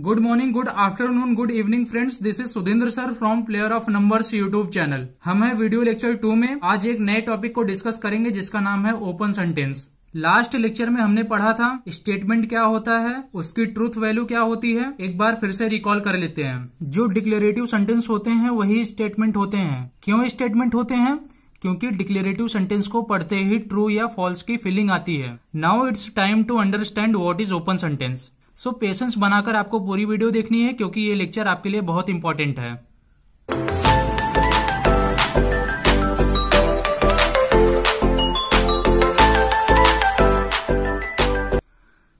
good morning good afternoon good evening friends this is Sudhendra sir from player of numbers YouTube channel हम है video lecture to में आज एक नए topic को डिस्कस करेंगे जिसका नाम है ओपन सेंटेंस लास्ट लेक्चर में हमने पढ़ा था स्टेटमेंट क्या होता है उसकी ट्रूथ वैल्यू क्या होती है एक बार फिर से रिकॉल कर लेते हैं जो डिक्लेरेटिव सेंटेंस होते हैं वही स्टेटमेंट होते हैं क्यों स्टेटमेंट होते हैं क्योंकि डिक्लेरेटिव सेंटेंस को पढ़ते ही ट्रू या फॉल्स की फीलिंग आती है now it's time to understand what is open sentence so patience बनाकर आपको पूरी वीडियो देखनी है क्योंकि ये लेक्चर आपके लिए बहुत इंपॉर्टेंट है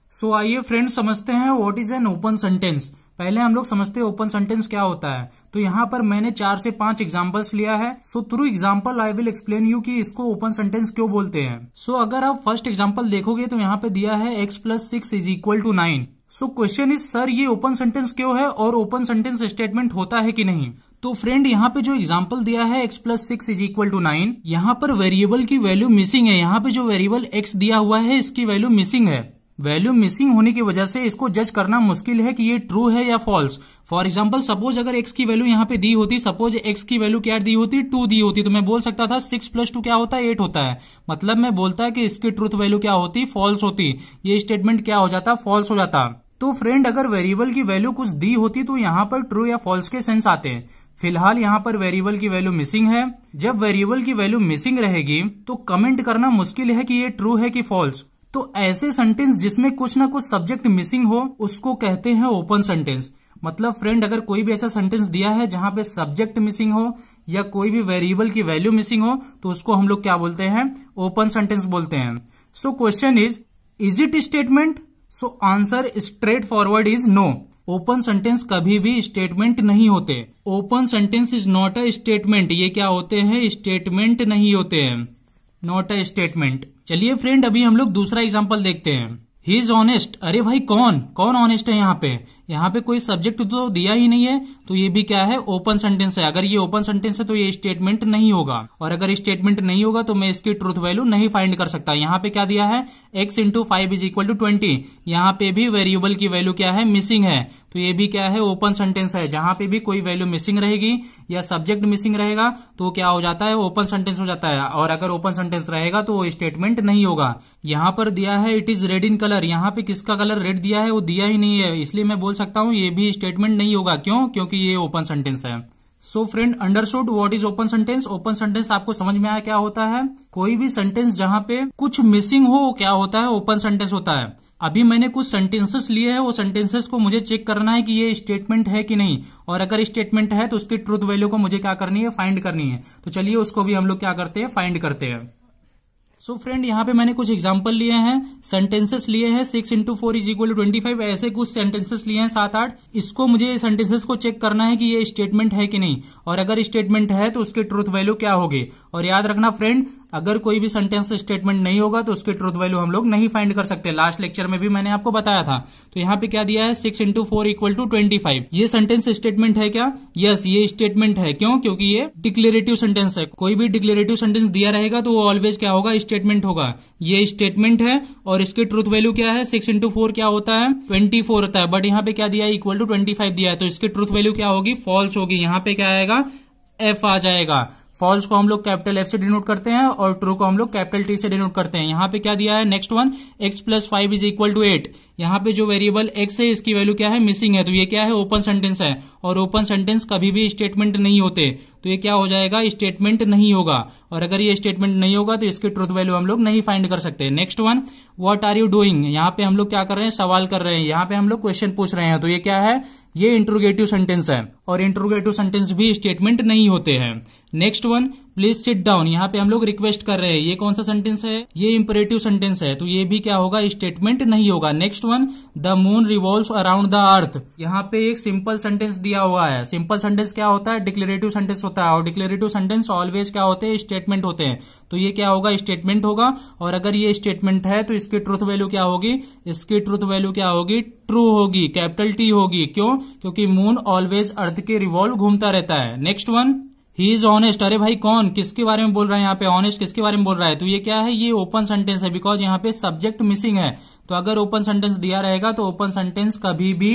सो so, आइए फ्रेंड्स समझते हैं what is an open sentence पहले हम लोग समझते हैं ओपन सेंटेंस क्या होता है तो यहाँ पर मैंने चार से पांच एग्जाम्पल्स लिया है so through example I will explain you कि इसको ओपन सेंटेंस क्यों बोलते हैं सो so, अगर आप फर्स्ट एग्जाम्पल देखोगे तो यहाँ पे दिया है x plus six is equal to nine so question is sir ये ओपन सेंटेंस क्यों है और ओपन सेंटेंस स्टेटमेंट होता है कि नहीं तो फ्रेंड यहाँ पे जो एग्जाम्पल दिया है x plus six is equal to nine यहाँ पर वेरिएबल की वैल्यू मिसिंग है यहाँ पे जो वेरिएबल x दिया हुआ है इसकी वैल्यू मिसिंग है वैल्यू मिसिंग होने की वजह से इसको जज करना मुश्किल है कि ये ट्रू है या फॉल्स फॉर एग्जाम्पल सपोज अगर x की वैल्यू यहाँ पे दी होती सपोज x की वैल्यू क्या दी होती टू दी होती तो मैं बोल सकता था सिक्स प्लस टू क्या होता है एट होता है मतलब मैं बोलता है कि इसकी ट्रूथ वैल्यू क्या होती फॉल्स होती ये स्टेटमेंट क्या हो जाता फॉल्स हो जाता तो फ्रेंड अगर वेरिएबल की वैल्यू कुछ दी होती तो यहाँ पर ट्रू या फॉल्स के सेंस आते हैं फिलहाल यहाँ पर वेरिएबल की वैल्यू मिसिंग है जब वेरिएबल की वैल्यू मिसिंग रहेगी तो कमेंट करना मुश्किल है कि ये ट्रू है कि फॉल्स तो ऐसे सेंटेंस जिसमें कुछ ना कुछ सब्जेक्ट मिसिंग हो उसको कहते हैं ओपन सेंटेंस मतलब फ्रेंड अगर कोई भी ऐसा सेंटेंस दिया है जहां पे सब्जेक्ट मिसिंग हो या कोई भी वेरिएबल की वैल्यू मिसिंग हो तो उसको हम लोग क्या बोलते हैं ओपन सेंटेंस बोलते हैं so question is is it statement so answer straight forward is no open sentence कभी भी स्टेटमेंट नहीं होते open sentence is not a statement ये क्या होते हैं स्टेटमेंट नहीं होते हैं नॉट अ स्टेटमेंट चलिए फ्रेंड अभी हम लोग दूसरा एग्जाम्पल देखते हैं ही इज ऑनेस्ट अरे भाई कौन कौन ऑनेस्ट है यहाँ पे यहाँ पे कोई सब्जेक्ट तो दिया ही नहीं है तो ये भी क्या है ओपन सेंटेंस है अगर ये ओपन सेंटेंस है तो ये स्टेटमेंट नहीं होगा और अगर स्टेटमेंट नहीं होगा तो मैं इसकी ट्रूथ वैल्यू नहीं फाइंड कर सकता यहाँ पे क्या दिया है x into five is equal to twenty यहाँ पे भी वेरिएबल की वैल्यू क्या है मिसिंग है तो ये भी क्या है ओपन सेंटेंस है जहां पे भी कोई वैल्यू मिसिंग रहेगी या सब्जेक्ट मिसिंग रहेगा तो क्या हो जाता है ओपन सेंटेंस हो जाता है और अगर ओपन सेंटेंस रहेगा तो वो स्टेटमेंट नहीं होगा यहाँ पर दिया है it is red in colour यहाँ पे किसका कलर रेड दिया है वो दिया ही नहीं है इसलिए मैं बोल सकता हूँ ये भी स्टेटमेंट नहीं होगा क्यों क्योंकि ये ओपन सेंटेंस है so friend understood what is open sentence open sentence आपको समझ में आया क्या होता है कोई भी सेंटेंस जहां पे कुछ मिसिंग हो क्या होता है ओपन सेंटेंस होता है अभी मैंने कुछ सेंटेंसेस लिए हैं वो सेंटेंसेस को मुझे चेक करना है कि ये स्टेटमेंट है कि नहीं और अगर स्टेटमेंट है तो उसकी ट्रूथ वैल्यू को मुझे क्या करनी है फाइंड करनी है तो चलिए उसको भी हम लोग क्या करते हैं फाइंड करते हैं सो फ्रेंड यहाँ पे मैंने कुछ एग्जाम्पल लिए हैं सेंटेंसेस लिए हैं six into four is equal to twenty five ऐसे कुछ सेंटेंसेस लिए हैं सात आठ इसको मुझे सेंटेंसेस को चेक करना है कि ये स्टेटमेंट है कि नहीं और अगर स्टेटमेंट है तो उसकी ट्रूथ वैल्यू क्या होगी और याद रखना फ्रेंड अगर कोई भी सेंटेंस स्टेटमेंट नहीं होगा तो उसकी ट्रूथ वैल्यू हम लोग नहीं फाइंड कर सकते लास्ट लेक्चर में भी मैंने आपको बताया था तो यहाँ पे क्या दिया है six into four equal to twenty five ये सेंटेंस स्टेटमेंट है क्या यस yes, ये स्टेटमेंट है क्यों क्योंकि ये डिक्लेरेटिव सेंटेंस है कोई भी डिक्लेरेटिव सेंटेंस दिया रहेगा तो वो ऑलवेज क्या होगा स्टेटमेंट होगा ये स्टेटमेंट है और इसकी ट्रूथ वैल्यू क्या है सिक्स इंटू फोर क्या होता है ट्वेंटी फोर होता है बट यहाँ पे क्या दिया है इक्वल टू ट्वेंटी फाइव दिया है तो इसकी ट्रूथ वैल्यू क्या होगी फॉल्स होगी यहाँ पे क्या आएगा एफ आ जाएगा फॉल्स को हम लोग कैपिटल एफ से डिनोट करते हैं और ट्रू को हम लोग कैपिटल टी से डिनोट करते हैं यहाँ पे क्या दिया है next one x plus five is equal to eight यहाँ पे जो वेरिएबल एक्स है इसकी वैल्यू क्या है मिसिंग है तो ये क्या है ओपन सेंटेंस है और ओपन सेंटेंस कभी भी स्टेटमेंट नहीं होते तो ये क्या हो जाएगा स्टेटमेंट नहीं होगा और अगर ये स्टेटमेंट नहीं होगा तो इसकी ट्रूथ वैल्यू हम लोग नहीं फाइंड कर सकते next one what are you doing यहाँ पे हम लोग क्या कर रहे हैं सवाल कर रहे हैं यहाँ पे हम लोग क्वेश्चन पूछ रहे हैं तो ये क्या है ये इंट्रोगेटिव सेंटेंस है और इंट्रोगेटिव सेंटेंस भी स्टेटमेंट नहीं होते हैं next one please sit down यहाँ पे हम लोग रिक्वेस्ट कर रहे हैं ये कौन सा सेंटेंस है ये इम्परेटिव सेंटेंस है तो ये भी क्या होगा स्टेटमेंट नहीं होगा next one the moon revolve around the earth यहाँ पे एक सिंपल सेंटेंस दिया हुआ है सिंपल सेंटेंस क्या होता है डिक्लेरेटिव सेंटेंस होता है और डिक्लेरेटिव सेंटेंस ऑलवेज क्या होते हैं स्टेटमेंट होते हैं तो ये क्या होगा स्टेटमेंट होगा और अगर ये स्टेटमेंट है तो इसकी ट्रूथ वैल्यू क्या होगी इसकी ट्रूथ वैल्यू क्या होगी ट्रू होगी कैपिटल टी होगी क्यों क्योंकि मून ऑलवेज अर्थ के रिवॉल्व घूमता रहता है next one he is honest अरे भाई कौन किसके बारे में बोल रहा है यहाँ पे ऑनेस्ट किसके बारे में बोल रहा है तो ये क्या है ये ओपन सेंटेंस है बिकॉज यहाँ पे सब्जेक्ट मिसिंग है तो अगर ओपन सेंटेंस दिया रहेगा तो ओपन सेंटेंस कभी भी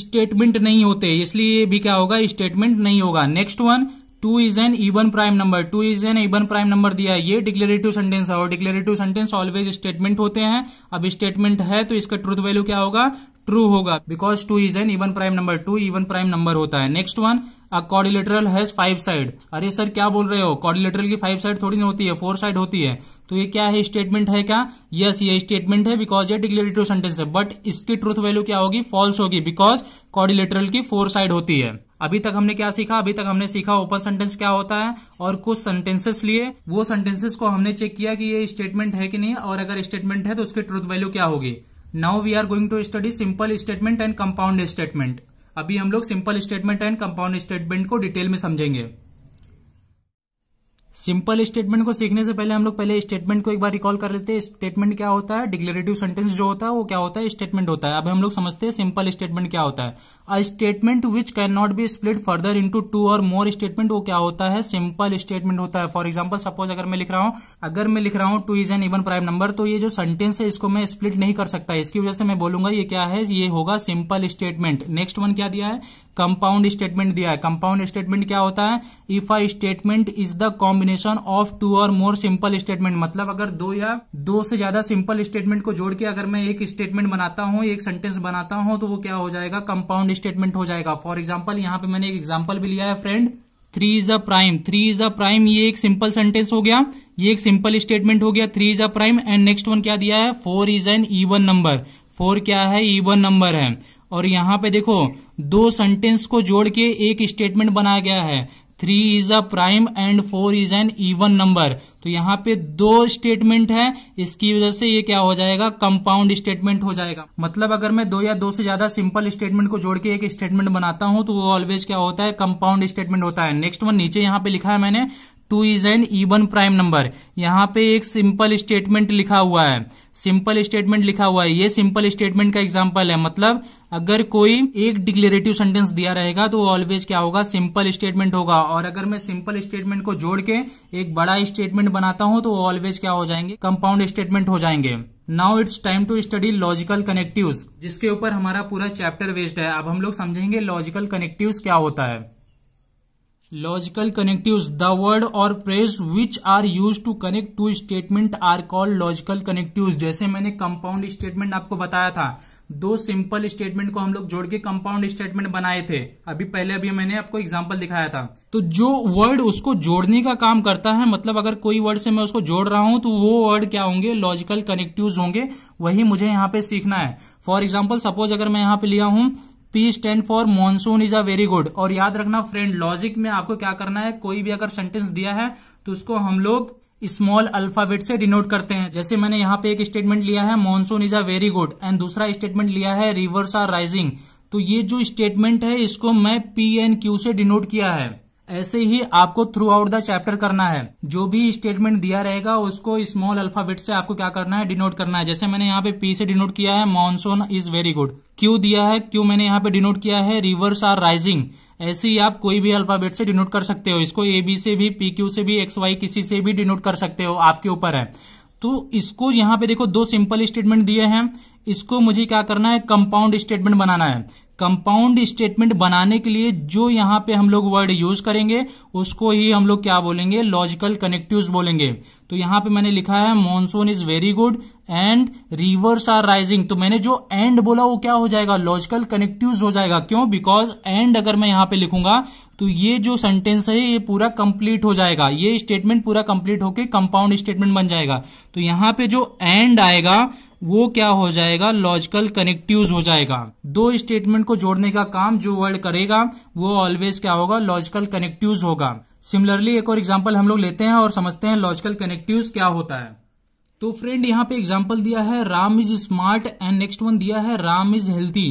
स्टेटमेंट नहीं होते इसलिए भी क्या होगा स्टेटमेंट नहीं होगा next one two is an even prime number two is an even prime number दिया है ये डिक्लेरेटिव सेंटेंस है और डिक्लेरेटिव सेंटेंस ऑलवेज स्टेटमेंट होते हैं अब स्टेटमेंट है तो इसका ट्रूथ वैल्यू क्या होगा ट्रू होगा because two is an even prime number two even prime number होता है next one quadrilateral has five side अरे सर क्या बोल रहे हो कॉर्डिलेटरल की फाइव साइड थोड़ी ना होती है फोर साइड होती है तो ये क्या है स्टेटमेंट है क्या यस ये स्टेटमेंट है बिकॉज ये डिक्लेरेटिव सेंटेंस है बट इसकी ट्रूथ वैल्यू क्या होगी फॉल्स होगी बिकॉज कॉर्डिलेटरल की फोर साइड होती है अभी तक हमने क्या सीखा अभी तक हमने सीखा ओपन सेंटेंस क्या होता है और कुछ सेंटेंसेस लिए वो सेंटेंसेस को हमने चेक किया कि ये स्टेटमेंट है कि नहीं और अगर स्टेटमेंट है तो उसकी ट्रूथ वैल्यू क्या होगी now we are going to study simple statement and compound statement अभी हम लोग simple statement and compound statement को डिटेल में समझेंगे सिंपल स्टेटमेंट को सीखने से पहले हम लोग पहले स्टेटमेंट को एक बार रिकॉल कर लेते हैं स्टेटमेंट क्या होता है डिक्लेरेटिव सेंटेंस जो होता है वो क्या होता है स्टेटमेंट होता है अब हम लोग समझते हैं सिंपल स्टेटमेंट क्या होता है a statement which can not be split further into two or more statement वो क्या होता है सिंपल स्टेटमेंट होता है फॉर एग्जाम्पल सपोज अगर मैं लिख रहा हूँ अगर मैं लिख रहा हूँ two is an even prime number तो ये जो सेंटेंस है इसको मैं स्प्लिट नहीं कर सकता इसकी वजह से मैं बोलूंगा ये क्या है ये होगा सिंपल स्टेटमेंट नेक्स्ट वन क्या दिया है कंपाउंड स्टेटमेंट दिया है कंपाउंड स्टेटमेंट क्या होता है if a statement is the combination combination of two or more simple statement मतलब अगर दो या दो से ज्यादा सिंपल स्टेटमेंट को जोड़ के अगर मैं एक स्टेटमेंट बनाता हूँ एक सेंटेंस बनाता हूँ तो वो क्या हो जाएगा कंपाउंड स्टेटमेंट हो जाएगा फॉर एग्जाम्पल यहाँ पे मैंने एक एग्जाम्पल भी लिया है friend three is a prime three is a prime ये एक सिंपल सेंटेंस हो गया ये एक सिंपल स्टेटमेंट हो गया three is a prime and next one क्या दिया है four is an even number four क्या है ईवन नंबर है और यहाँ पे देखो दो सेंटेंस को जोड़ के एक स्टेटमेंट बनाया गया है three is a prime and four is an even number तो यहाँ पे दो स्टेटमेंट है इसकी वजह से ये क्या हो जाएगा कंपाउंड स्टेटमेंट हो जाएगा मतलब अगर मैं दो या दो से ज्यादा सिंपल स्टेटमेंट को जोड़ के एक स्टेटमेंट बनाता हूं तो वो ऑलवेज क्या होता है कंपाउंड स्टेटमेंट होता है नेक्स्ट वन नीचे यहाँ पे लिखा है मैंने two is an even prime number यहाँ पे एक सिंपल स्टेटमेंट लिखा हुआ है सिंपल स्टेटमेंट लिखा हुआ है ये सिंपल स्टेटमेंट का एग्जाम्पल है मतलब अगर कोई एक डिक्लेरेटिव सेंटेंस दिया रहेगा तो ऑलवेज क्या होगा सिंपल स्टेटमेंट होगा और अगर मैं सिंपल स्टेटमेंट को जोड़ के एक बड़ा स्टेटमेंट बनाता हूँ तो ऑलवेज क्या हो जाएंगे कंपाउंड स्टेटमेंट हो जाएंगे now it's time to study logical connective जिसके ऊपर हमारा पूरा चैप्टर वेस्ड है अब हम लोग समझेंगे लॉजिकल कनेक्टिव क्या होता है logical connective the word or phrase which are use to connect two statement are called logical connective जैसे मैंने कंपाउंड स्टेटमेंट आपको बताया था दो सिंपल स्टेटमेंट को हम लोग जोड़ के कंपाउंड स्टेटमेंट बनाए थे अभी पहले अभी मैंने आपको एग्जाम्पल दिखाया था तो जो वर्ड उसको जोड़ने का काम करता है मतलब अगर कोई वर्ड से मैं उसको जोड़ रहा हूं तो वो वर्ड क्या होंगे लॉजिकल कनेक्टिव होंगे वही मुझे यहाँ पे सीखना है फॉर एग्जाम्पल सपोज अगर मैं यहाँ पे लिया हूं P stand for monsoon is a very good और याद रखना फ्रेंड लॉजिक में आपको क्या करना है कोई भी अगर सेंटेंस दिया है तो उसको हम लोग स्मॉल अल्फाबेट से डिनोट करते हैं जैसे मैंने यहाँ पे एक स्टेटमेंट लिया है monsoon is a very good and दूसरा स्टेटमेंट लिया है रिवर्स आर राइजिंग तो ये जो स्टेटमेंट है इसको मैं पी एन क्यू से डिनोट किया है ऐसे ही आपको थ्रू आउट द चैप्टर करना है जो भी स्टेटमेंट दिया रहेगा उसको स्मॉल अल्फाबेट से आपको क्या करना है डिनोट करना है जैसे मैंने यहाँ पे पी से डिनोट किया है monsoon is very good Q दिया है क्यू मैंने यहाँ पे डिनोट किया है रिवर्स आर राइजिंग ऐसे ही आप कोई भी अल्फाबेट से डिनोट कर सकते हो इसको ए बी से भी पी क्यू से भी एक्स वाई किसी से भी डिनोट कर सकते हो आपके ऊपर है तो इसको यहाँ पे देखो दो सिंपल स्टेटमेंट दिए हैं इसको मुझे क्या करना है कंपाउंड स्टेटमेंट बनाना है कंपाउंड स्टेटमेंट बनाने के लिए जो यहाँ पे हम लोग वर्ड यूज करेंगे उसको ही हम लोग क्या बोलेंगे लॉजिकल कनेक्टिव बोलेंगे तो यहां पे मैंने लिखा है monsoon is very good and rivers are rising तो मैंने जो एंड बोला वो क्या हो जाएगा लॉजिकल कनेक्टिव हो जाएगा क्यों बिकॉज एंड अगर मैं यहाँ पे लिखूंगा तो ये जो सेंटेंस है ये पूरा कंप्लीट हो जाएगा ये स्टेटमेंट पूरा कंप्लीट होके कंपाउंड स्टेटमेंट बन जाएगा तो यहाँ पे जो एंड आएगा वो क्या हो जाएगा लॉजिकल कनेक्टिव हो जाएगा दो स्टेटमेंट को जोड़ने का काम जो वर्ड करेगा वो ऑलवेज क्या होगा लॉजिकल कनेक्टिव होगा सिमिलरली एक और एग्जाम्पल हम लोग लेते हैं और समझते हैं लॉजिकल कनेक्टिव क्या होता है तो फ्रेंड यहाँ पे एग्जाम्पल दिया है Ram is smart and next one दिया है राम इज हेल्थी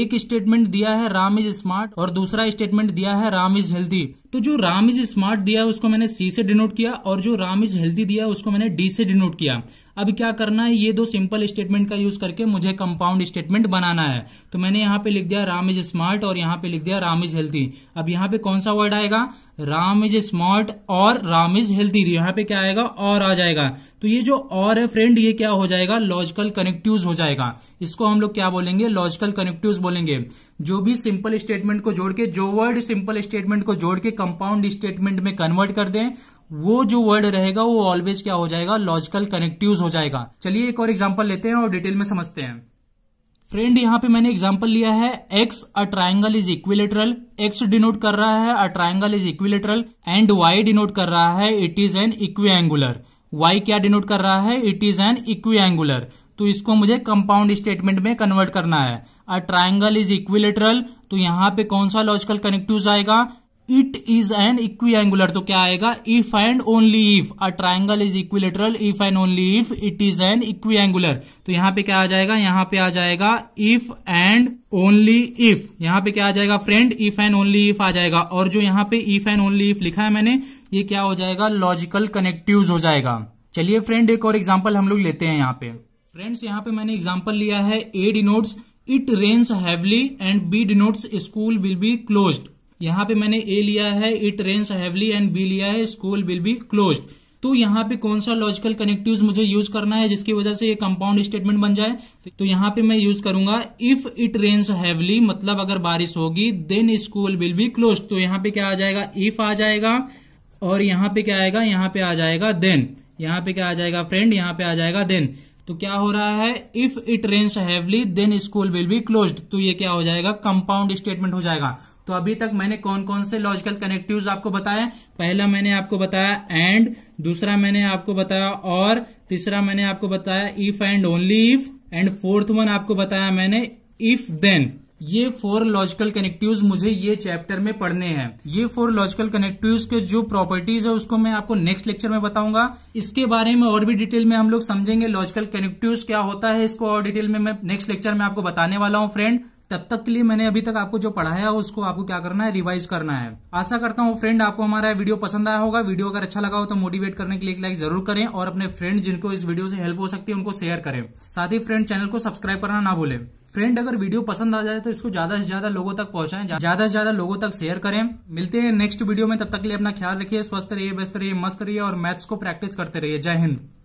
एक स्टेटमेंट दिया है राम इज स्मार्ट और दूसरा स्टेटमेंट दिया है राम इज हेल्थी तो जो राम इज स्मार्ट दिया है उसको मैंने सी से डिनोट किया और जो राम इज हेल्थी दिया है उसको मैंने डी से डिनोट किया अब क्या करना है ये दो सिंपल स्टेटमेंट का यूज करके मुझे कंपाउंड स्टेटमेंट बनाना है तो मैंने यहाँ पे लिख दिया राम इज स्मार्ट और यहाँ पे लिख दिया राम इज हेल्थी अब यहाँ पे कौन सा वर्ड आएगा राम इज स्मार्ट और राम इज हेल्थी तो यहाँ पे क्या आएगा और आ जाएगा तो ये जो और है फ्रेंड ये क्या हो जाएगा लॉजिकल कनेक्टिव हो जाएगा इसको हम लोग क्या बोलेंगे लॉजिकल कनेक्टिव बोलेंगे जो भी सिंपल स्टेटमेंट को जोड़ के जो वर्ड सिंपल स्टेटमेंट को जोड़ के कंपाउंड स्टेटमेंट में कन्वर्ट कर दें वो जो वर्ड रहेगा वो ऑलवेज क्या हो जाएगा लॉजिकल कनेक्टिव हो जाएगा चलिए एक और एग्जाम्पल लेते हैं और डिटेल में समझते हैं फ्रेंड यहाँ पे मैंने एग्जाम्पल लिया है x a triangle is equilateral x denote कर रहा है a triangle is equilateral and y denote कर रहा है it is an equiangular y क्या डिनोट कर रहा है इट इज एन एंगुलर तो इसको मुझे कंपाउंड स्टेटमेंट में कन्वर्ट करना है अ ट्राइंगल इज इक्विलेटरल तो यहाँ पे कौन सा लॉजिकल कनेक्टिव आएगा इट इज एन इक्विएंगुलर तो क्या आएगा if and only if a triangle is equilateral if and only if it is an equiangular तो यहां पे क्या आ जाएगा यहां पे आ जाएगा इफ एंड ओनली इफ यहां पे क्या आ जाएगा friend if and only if आ जाएगा और जो यहां पे इफ एंड ओनली इफ लिखा है मैंने ये क्या हो जाएगा लॉजिकल कनेक्टिव हो जाएगा चलिए फ्रेंड एक और एग्जाम्पल हम लोग लेते हैं यहाँ पे फ्रेंड्स यहाँ पे मैंने एग्जाम्पल लिया है A denotes it rains heavily and B denotes school will be closed यहाँ पे मैंने ए लिया है it rains heavily and B लिया है स्कूल विल बी क्लोज तो यहाँ पे कौन सा लॉजिकल कनेक्टिव मुझे यूज करना है जिसकी वजह से ये कंपाउंड स्टेटमेंट बन जाए तो यहाँ पे मैं यूज करूंगा इफ इट रेन्स हैवली मतलब अगर बारिश होगी then school will be close तो यहाँ पे क्या आ जाएगा इफ आ जाएगा और यहाँ पे क्या आएगा यहाँ पे आ जाएगा देन यहाँ पे क्या आ जाएगा फ्रेंड यहाँ पे आ जाएगा देन तो क्या हो रहा है if it rains heavily then school will be close तो ये क्या हो जाएगा कंपाउंड स्टेटमेंट हो जाएगा तो अभी तक मैंने कौन कौन से लॉजिकल कनेक्टिव आपको बताया पहला मैंने आपको बताया एंड दूसरा मैंने आपको बताया और तीसरा मैंने आपको बताया if and only if and fourth one आपको बताया मैंने इफ देन ये फोर लॉजिकल कनेक्टिव्स मुझे ये चैप्टर में पढ़ने हैं ये फोर लॉजिकल कनेक्टिव्स के जो प्रॉपर्टीज है उसको मैं आपको नेक्स्ट लेक्चर में बताऊंगा इसके बारे में और भी डिटेल में हम लोग समझेंगे लॉजिकल कनेक्टिव्स क्या होता है इसको और डिटेल में मैं नेक्स्ट लेक्चर में आपको बताने वाला हूँ फ्रेंड तब तक के लिए मैंने अभी तक आपको जो पढ़ाया उसको आपको क्या करना है रिवाइज करना है आशा करता हूँ फ्रेंड आपको हमारा वीडियो पसंद आया होगा वीडियो अगर अच्छा लगा हो तो मोटिवेट करने के लिए लाइक जरूर करें और अपने फ्रेंड जिनको इस वीडियो से हेल्प हो सकती है उनको शेयर करें साथ ही फ्रेंड चैनल को सब्सक्राइब करना ना भूलें फ्रेंड अगर वीडियो पसंद आ जाए तो इसको ज्यादा से ज्यादा लोगों तक पहुंचाएं ज्यादा से ज्यादा लोगों तक शेयर करें मिलते हैं नेक्स्ट वीडियो में तब तक के लिए अपना ख्याल रखिए स्वस्थ रहिए व्यस्त रहिए मस्त रहिए और मैथ्स को प्रैक्टिस करते रहिए जय हिंद